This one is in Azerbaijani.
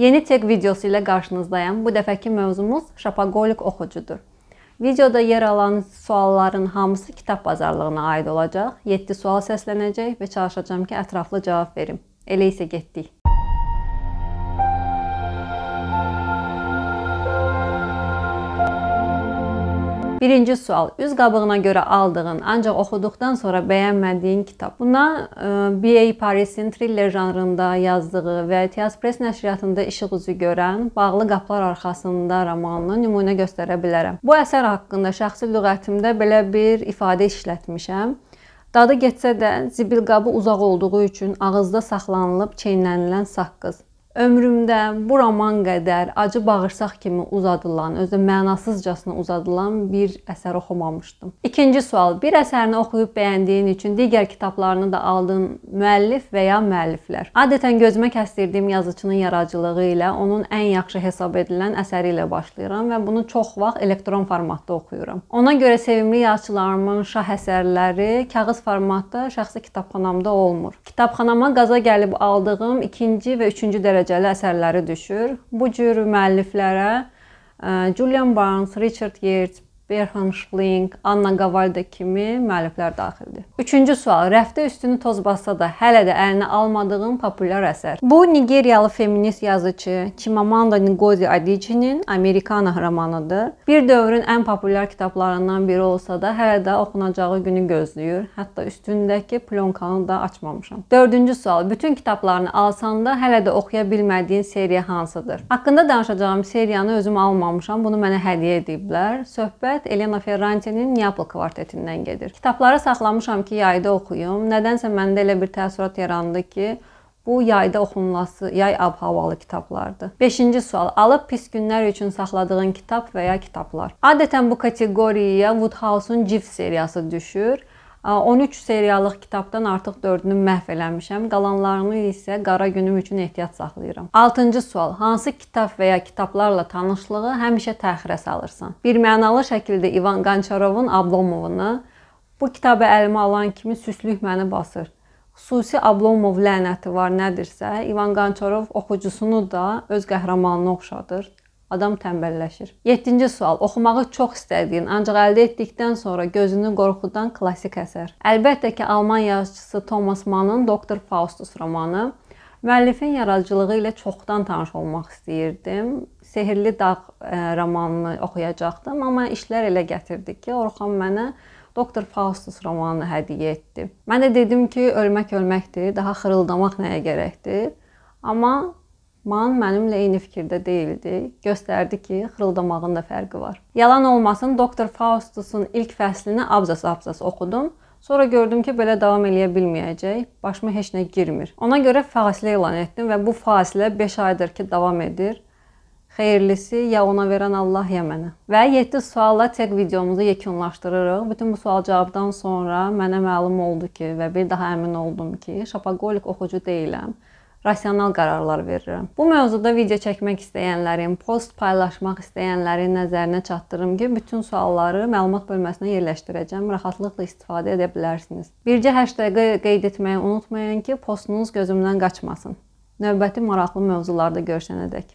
Yeni tek videosu ilə qarşınızdayam. Bu dəfəki mövzumuz şapagolik oxucudur. Videoda yer alan sualların hamısı kitab bazarlığına aid olacaq. 7 sual səslənəcək və çalışacağam ki, ətraflı cavab verim. Elə isə getdik. Birinci sual. Üz qabığına görə aldığın, ancaq oxuduqdan sonra bəyənmədiyin kitab. Buna e, BA Parisin thriller janrında yazdığı və Tias Press nəşriyyatında işıq üzü görən Bağlı qapılar arxasında romanını nümunə göstərə bilərəm. Bu əsər haqqında şəxsi lüğətimdə belə bir ifadə işlətmişəm. Dadı getsə də zibil qabı uzaq olduğu üçün ağızda saxlanılıb çeynənilən saqqız. Ömrümdə bu roman qədər acı bağırsaq kimi uzadılan, özü mənasızcasına uzadılan bir əsər oxumamışdım. İkinci sual: Bir əsərini oxuyub bəyəndiyin üçün digər kitablarını da aldığın müəllif və ya müəlliflər. Adətən gözümə kəsdirdiyim yazıçının yaradıcılığı ilə onun ən yaxşı hesab edilən əsəri ilə başlayıram və bunu çox vaxt elektron formatda oxuyuram. Ona görə sevimli yazıçılarımın şah əsərləri kağız formatda şəxsi kitabxanamda olmur. Kitabxanama qaza gəlib aldığım 2-ci və 3-cü dərəcə dərəcəli əsərləri düşür. Bu cür müəlliflərə e, Julian Barnes, Richard Yeats, Berhan Schling, Anna Gavalda kimi müəlliflər daxildir. Üçüncü sual. Rəfdə üstünü toz bassa da hələ də əlinə almadığım populyar əsər. Bu Nigeriyalı feminist yazıcı Chimamanda Ngozi Adichie-nin Amerikana romanıdır. Bir dövrün ən populyar kitablarından biri olsa da hələ də oxunacağı günü gözləyir. Hətta üstündəki plonkanı da açmamışam. Dördüncü sual. Bütün kitablarını alsan da hələ də oxuya bilmədiyin seriya hansıdır? Haqqında danışacağım seriyanı özüm almamışam. Bunu mənə hədiyyə ediblər. Söhbət söhbət Elena Ferrantinin Neapol kvartetindən gedir. Kitabları saxlamışam ki, yayda oxuyum. Nədənsə məndə elə bir təəssürat yarandı ki, Bu yayda oxunulası, yay ab-havalı kitablardır. 5-ci sual: Alıb pis günlər üçün saxladığın kitab və ya kitablar. Adətən bu kateqoriyaya Woodhouse-un Cif seriyası düşür. 13 seriyalıq kitabdan artıq 4-ünü məhv eləmişəm. Qalanlarını isə qara günüm üçün ehtiyat saxlayıram. 6-cı sual: Hansı kitab və ya kitablarla tanışlığı həmişə təxirə salırsan? Bir mənalı şəkildə İvan Qançarovun Ablomovunu bu kitabı əlimə alan kimi süslük məni basır. Xüsusi Ablomov lənəti var nədirsə, İvan Qançarov oxucusunu da öz qəhrəmanına oxşadır. Adam tənbəlləşir. 7-ci sual. Oxumağı çox istədiyin, ancaq əldə etdikdən sonra gözünü qorxudan klassik əsər. Əlbəttə ki, Alman yazıçısı Thomas Mann-ın Doktor Faustus romanı. Müəllifin yaradıcılığı ilə çoxdan tanış olmaq istəyirdim. Sehrli dağ e, romanını oxuyacaqdım, amma işlər elə gətirdi ki, Orxan mənə Doktor Faustus romanını hədiyyə etdi. Mən də dedim ki, ölmək ölməkdir, daha xırıldamaq nəyə gərəkdir? Amma Man mənimlə eyni fikirdə deyildi. Göstərdi ki, xırıldamağın da fərqi var. Yalan olmasın, Doktor Faustusun ilk fəslini abzas-abzas oxudum. Sonra gördüm ki, belə davam eləyə bilməyəcək. Başıma heç nə girmir. Ona görə fasilə elan etdim və bu fasilə 5 aydır ki, davam edir. Xeyirlisi ya ona verən Allah ya mənə. Və 7 sualla tək videomuzu yekunlaşdırırıq. Bütün bu sual-cavabdan sonra mənə məlum oldu ki və bir daha əmin oldum ki, şapagolik oxucu deyiləm rasional qərarlar verirəm. Bu mövzuda video çəkmək istəyənlərin, post paylaşmaq istəyənlərin nəzərinə çatdırım ki, bütün sualları məlumat bölməsinə yerləşdirəcəm. Rahatlıqla istifadə edə bilərsiniz. Bircə hashtag-ı qeyd etməyi unutmayın ki, postunuz gözümdən qaçmasın. Növbəti maraqlı mövzularda görüşənədək.